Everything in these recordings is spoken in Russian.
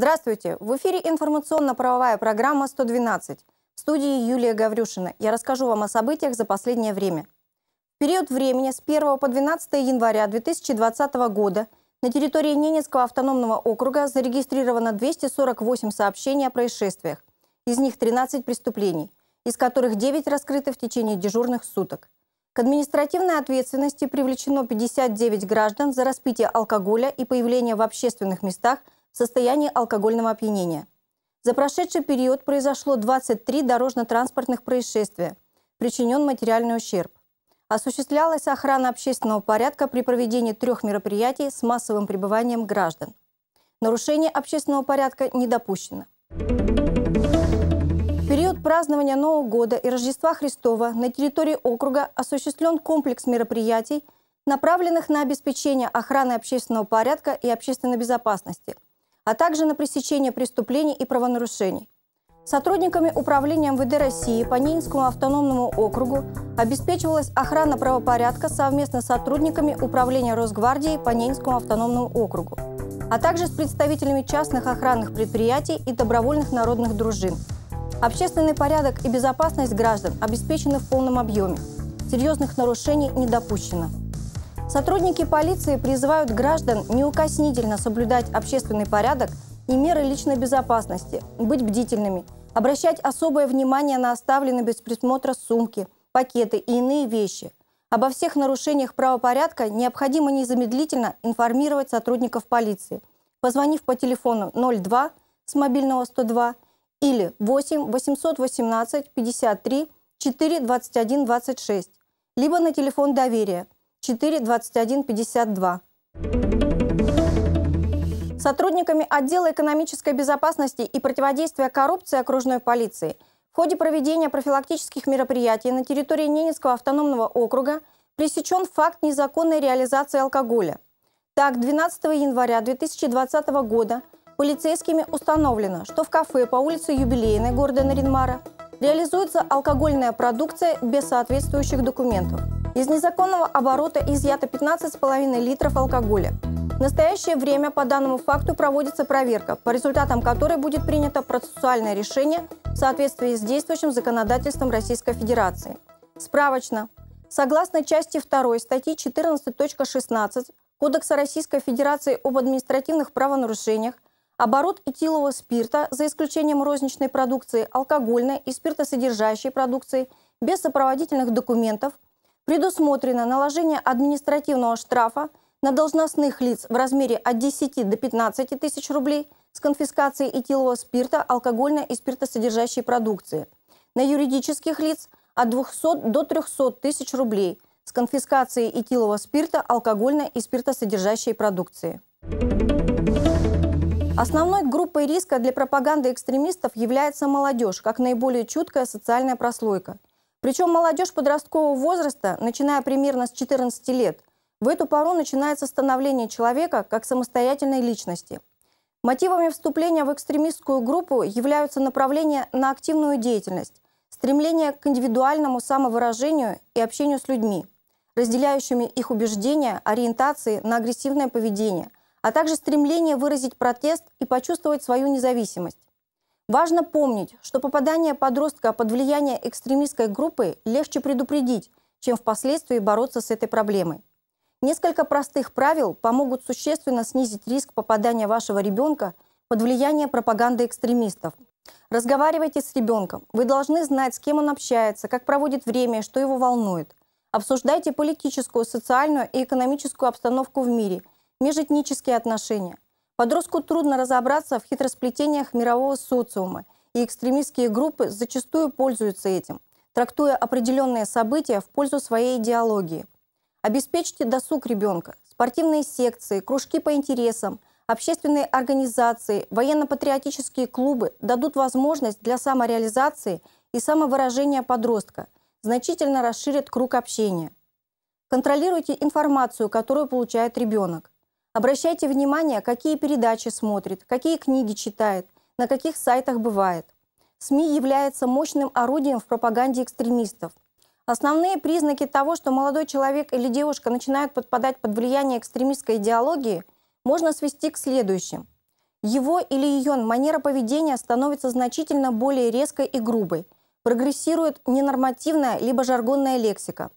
Здравствуйте! В эфире информационно-правовая программа «112». В студии Юлия Гаврюшина. Я расскажу вам о событиях за последнее время. В период времени с 1 по 12 января 2020 года на территории Ненецкого автономного округа зарегистрировано 248 сообщений о происшествиях. Из них 13 преступлений, из которых 9 раскрыты в течение дежурных суток. К административной ответственности привлечено 59 граждан за распитие алкоголя и появление в общественных местах – в состоянии алкогольного опьянения. За прошедший период произошло 23 дорожно-транспортных происшествия, причинен материальный ущерб. Осуществлялась охрана общественного порядка при проведении трех мероприятий с массовым пребыванием граждан. Нарушение общественного порядка не допущено. В период празднования Нового года и Рождества Христова на территории округа осуществлен комплекс мероприятий, направленных на обеспечение охраны общественного порядка и общественной безопасности – а также на пресечение преступлений и правонарушений. Сотрудниками Управления МВД России по Нинскому автономному округу обеспечивалась охрана правопорядка совместно с сотрудниками Управления Росгвардии по Нинскому автономному округу, а также с представителями частных охранных предприятий и добровольных народных дружин. Общественный порядок и безопасность граждан обеспечены в полном объеме. Серьезных нарушений не допущено. Сотрудники полиции призывают граждан неукоснительно соблюдать общественный порядок и меры личной безопасности, быть бдительными, обращать особое внимание на оставленные без присмотра сумки, пакеты и иные вещи. Обо всех нарушениях правопорядка необходимо незамедлительно информировать сотрудников полиции, позвонив по телефону 02 с мобильного 102 или 8 818 53 4 21 26, либо на телефон доверия – 4 21 52. Сотрудниками отдела экономической безопасности и противодействия коррупции окружной полиции в ходе проведения профилактических мероприятий на территории Ненецкого автономного округа пресечен факт незаконной реализации алкоголя. Так, 12 января 2020 года полицейскими установлено, что в кафе по улице Юбилейной города Наринмара реализуется алкогольная продукция без соответствующих документов – из незаконного оборота изъято 15,5 литров алкоголя. В настоящее время по данному факту проводится проверка, по результатам которой будет принято процессуальное решение в соответствии с действующим законодательством Российской Федерации. Справочно. Согласно части 2 статьи 14.16 Кодекса Российской Федерации об административных правонарушениях, оборот этилового спирта, за исключением розничной продукции, алкогольной и спиртосодержащей продукции, без сопроводительных документов – предусмотрено наложение административного штрафа на должностных лиц в размере от 10 до 15 тысяч рублей с конфискацией этилового спирта, алкогольной и спиртосодержащей продукции. На юридических лиц от 200 до 300 тысяч рублей с конфискацией этилового спирта, алкогольной и спиртосодержащей продукции. Основной группой риска для пропаганды экстремистов является молодежь, как наиболее чуткая социальная прослойка – причем молодежь подросткового возраста, начиная примерно с 14 лет, в эту пору начинается становление человека как самостоятельной личности. Мотивами вступления в экстремистскую группу являются направления на активную деятельность, стремление к индивидуальному самовыражению и общению с людьми, разделяющими их убеждения, ориентации на агрессивное поведение, а также стремление выразить протест и почувствовать свою независимость. Важно помнить, что попадание подростка под влияние экстремистской группы легче предупредить, чем впоследствии бороться с этой проблемой. Несколько простых правил помогут существенно снизить риск попадания вашего ребенка под влияние пропаганды экстремистов. Разговаривайте с ребенком. Вы должны знать, с кем он общается, как проводит время что его волнует. Обсуждайте политическую, социальную и экономическую обстановку в мире, межэтнические отношения – Подростку трудно разобраться в хитросплетениях мирового социума, и экстремистские группы зачастую пользуются этим, трактуя определенные события в пользу своей идеологии. Обеспечьте досуг ребенка, спортивные секции, кружки по интересам, общественные организации, военно-патриотические клубы дадут возможность для самореализации и самовыражения подростка, значительно расширят круг общения. Контролируйте информацию, которую получает ребенок. Обращайте внимание, какие передачи смотрит, какие книги читает, на каких сайтах бывает. СМИ является мощным орудием в пропаганде экстремистов. Основные признаки того, что молодой человек или девушка начинают подпадать под влияние экстремистской идеологии, можно свести к следующим. Его или ее манера поведения становится значительно более резкой и грубой, прогрессирует ненормативная либо жаргонная лексика,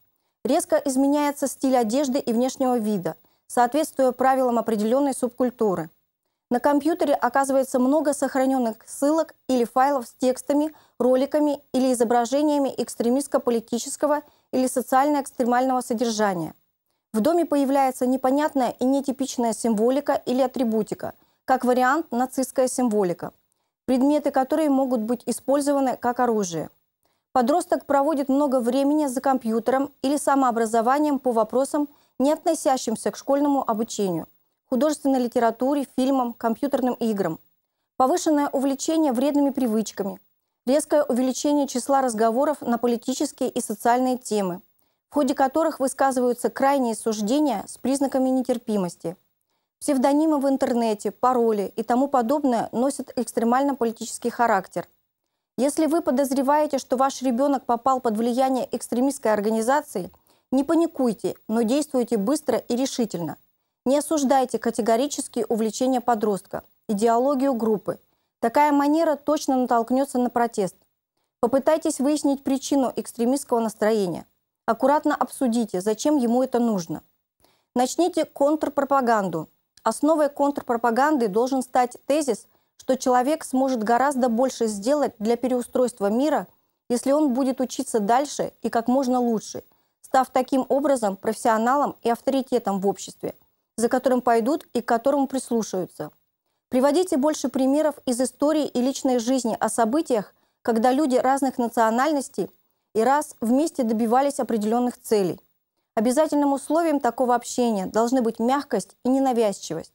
резко изменяется стиль одежды и внешнего вида – соответствуя правилам определенной субкультуры. На компьютере оказывается много сохраненных ссылок или файлов с текстами, роликами или изображениями экстремистско-политического или социально-экстремального содержания. В доме появляется непонятная и нетипичная символика или атрибутика, как вариант нацистская символика, предметы которой могут быть использованы как оружие. Подросток проводит много времени за компьютером или самообразованием по вопросам – не относящимся к школьному обучению, художественной литературе, фильмам, компьютерным играм. Повышенное увлечение вредными привычками, резкое увеличение числа разговоров на политические и социальные темы, в ходе которых высказываются крайние суждения с признаками нетерпимости. Псевдонимы в интернете, пароли и тому подобное носят экстремально-политический характер. Если вы подозреваете, что ваш ребенок попал под влияние экстремистской организации – не паникуйте, но действуйте быстро и решительно. Не осуждайте категорически увлечения подростка, идеологию группы. Такая манера точно натолкнется на протест. Попытайтесь выяснить причину экстремистского настроения. Аккуратно обсудите, зачем ему это нужно. Начните контрпропаганду. Основой контрпропаганды должен стать тезис, что человек сможет гораздо больше сделать для переустройства мира, если он будет учиться дальше и как можно лучше – став таким образом профессионалом и авторитетом в обществе, за которым пойдут и к которому прислушаются. Приводите больше примеров из истории и личной жизни о событиях, когда люди разных национальностей и раз вместе добивались определенных целей. Обязательным условием такого общения должны быть мягкость и ненавязчивость.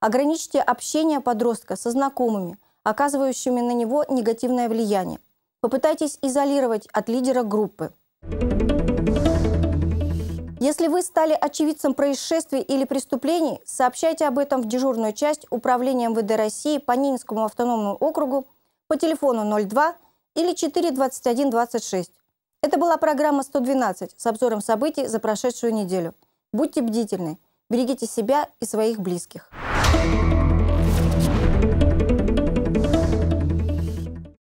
Ограничьте общение подростка со знакомыми, оказывающими на него негативное влияние. Попытайтесь изолировать от лидера группы. Thank you если вы стали очевидцем происшествий или преступлений, сообщайте об этом в дежурную часть Управления МВД России по Нинскому автономному округу по телефону 02 или 42126. Это была программа 112 с обзором событий за прошедшую неделю. Будьте бдительны, берегите себя и своих близких. Thank you.